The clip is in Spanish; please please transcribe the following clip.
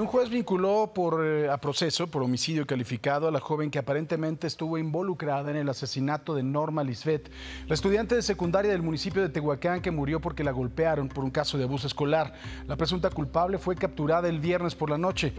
un juez vinculó por, eh, a proceso por homicidio calificado a la joven que aparentemente estuvo involucrada en el asesinato de Norma Lisbeth, la estudiante de secundaria del municipio de Tehuacán que murió porque la golpearon por un caso de abuso escolar. La presunta culpable fue capturada el viernes por la noche.